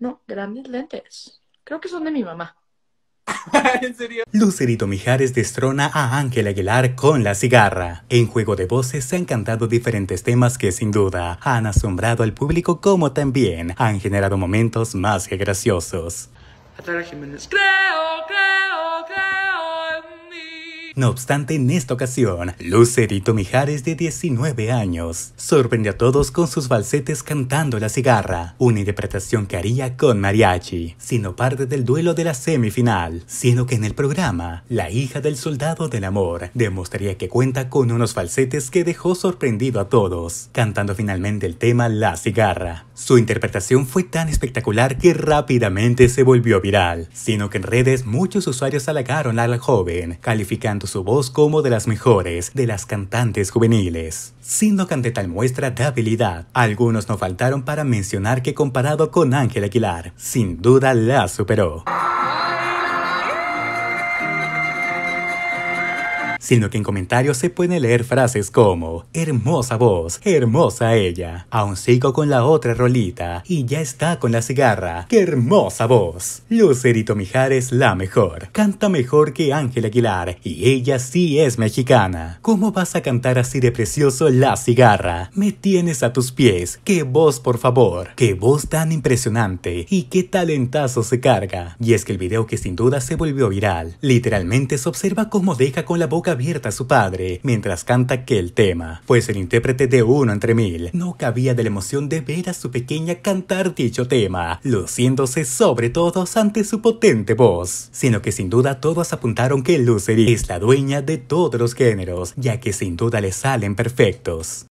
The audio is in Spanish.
No, grandes lentes. Creo que son de mi mamá. ¿En serio? Lucerito Mijares destrona a Ángel Aguilar con la cigarra. En Juego de Voces se han cantado diferentes temas que sin duda han asombrado al público como también han generado momentos más que graciosos. Atara Jiménez, creo no obstante, en esta ocasión, Lucerito Mijares, de 19 años, sorprende a todos con sus falsetes cantando la cigarra, una interpretación que haría con mariachi, sino parte del duelo de la semifinal, sino que en el programa, la hija del soldado del amor demostraría que cuenta con unos falsetes que dejó sorprendido a todos, cantando finalmente el tema La cigarra. Su interpretación fue tan espectacular que rápidamente se volvió viral, sino que en redes muchos usuarios halagaron a la joven, calificando su voz como de las mejores de las cantantes juveniles. Siendo que tal muestra de habilidad, algunos no faltaron para mencionar que comparado con Ángel Aguilar, sin duda la superó. sino que en comentarios se pueden leer frases como hermosa voz, hermosa ella, aún sigo con la otra rolita y ya está con la cigarra, qué hermosa voz. Lucerito Mijares la mejor, canta mejor que Ángel Aguilar y ella sí es mexicana. ¿Cómo vas a cantar así de precioso la cigarra? Me tienes a tus pies, qué voz por favor, qué voz tan impresionante y qué talentazo se carga. Y es que el video que sin duda se volvió viral, literalmente se observa cómo deja con la boca a su padre mientras canta aquel tema, pues el intérprete de Uno entre Mil no cabía de la emoción de ver a su pequeña cantar dicho tema, luciéndose sobre todos ante su potente voz, sino que sin duda todos apuntaron que Lucery es la dueña de todos los géneros, ya que sin duda le salen perfectos.